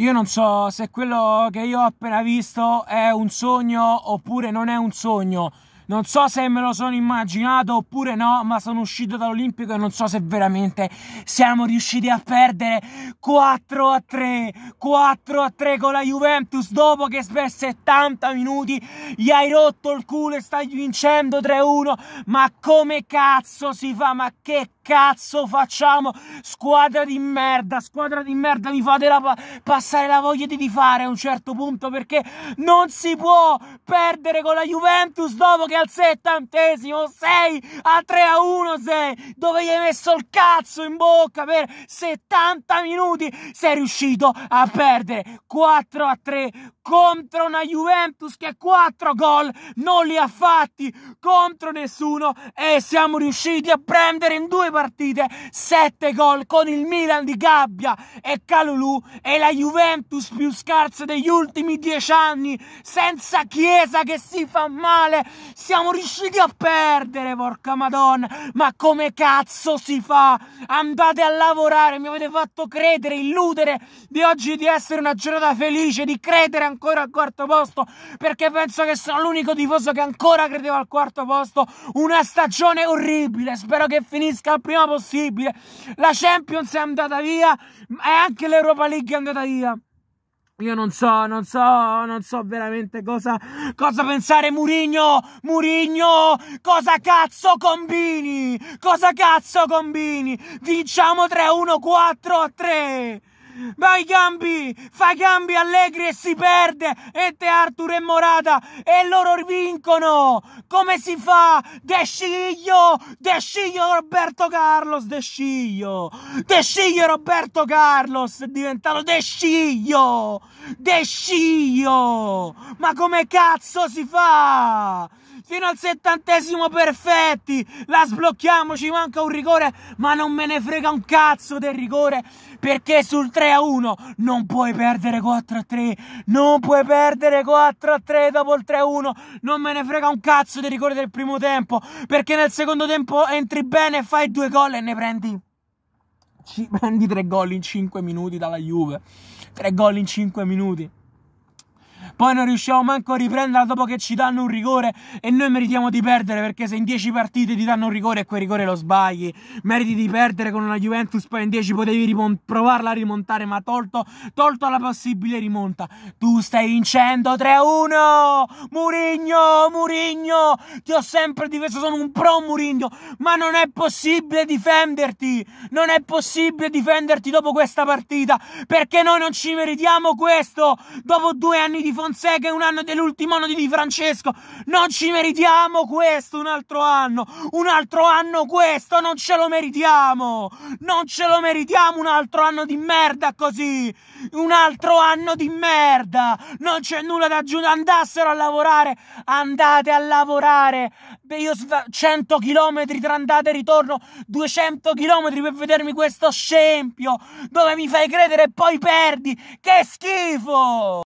Io non so se quello che io ho appena visto è un sogno oppure non è un sogno. Non so se me lo sono immaginato oppure no, ma sono uscito dall'Olimpico e non so se veramente siamo riusciti a perdere 4 a 3, 4 a 3 con la Juventus dopo che per 70 minuti gli hai rotto il culo e stai vincendo 3-1. Ma come cazzo si fa? Ma che cazzo facciamo? Squadra di merda, squadra di merda, mi fate la pa passare la voglia di rifare a un certo punto perché non si può perdere con la Juventus dopo che al settantesimo 6 a 3 a 1 6 dove gli hai messo il cazzo in bocca per 70 minuti sei riuscito a perdere 4 a 3 contro una Juventus che 4 gol non li ha fatti contro nessuno e siamo riusciti a prendere in due partite 7 gol con il Milan di Gabbia e Calulu e la Juventus più scarsa degli ultimi 10 anni senza Chiesa che si fa male siamo riusciti a perdere porca madonna ma come cazzo si fa andate a lavorare mi avete fatto credere illudere di oggi di essere una giornata felice di credere ancora ancora al quarto posto perché penso che sono l'unico tifoso che ancora credeva al quarto posto. Una stagione orribile, spero che finisca il prima possibile. La Champions è andata via e anche l'Europa League è andata via. Io non so, non so, non so veramente cosa, cosa pensare Murigno, Murigno, cosa cazzo combini, cosa cazzo combini, diciamo 3-1-4-3. Vai cambi, fa cambi Allegri e si perde, e te Artur e Morata, e loro vincono. Come si fa? Desciglio, Desciglio Roberto Carlos, Desciglio, Desciglio Roberto Carlos, è diventato Desciglio, Desciglio. Ma come cazzo si fa? fino al settantesimo perfetti, la sblocchiamo, ci manca un rigore, ma non me ne frega un cazzo del rigore, perché sul 3-1 a non puoi perdere 4-3, a non puoi perdere 4-3 a dopo il 3-1, a non me ne frega un cazzo del rigore del primo tempo, perché nel secondo tempo entri bene, fai due gol e ne prendi prendi tre gol in 5 minuti dalla Juve. Tre gol in 5 minuti poi non riusciamo manco a riprenderla dopo che ci danno un rigore e noi meritiamo di perdere perché se in 10 partite ti danno un rigore e quel rigore lo sbagli, meriti di perdere con una Juventus, poi in 10 potevi rimon- provarla a rimontare, ma tolto, tolto la possibile rimonta, tu stai vincendo 3-1, Murigno, Murigno, ti ho sempre difeso, sono un pro Murigno, ma non è possibile difenderti, non è possibile difenderti dopo questa partita, perché noi non ci meritiamo questo, dopo due anni di fondo Fonseca è un anno dell'ultimo anno di Di Francesco. Non ci meritiamo questo un altro anno. Un altro anno questo non ce lo meritiamo. Non ce lo meritiamo un altro anno di merda così. Un altro anno di merda. Non c'è nulla da aggiungere. Andassero a lavorare. Andate a lavorare. Beh, io 100 km tra andata e ritorno. 200 km per vedermi questo scempio. Dove mi fai credere e poi perdi. Che schifo!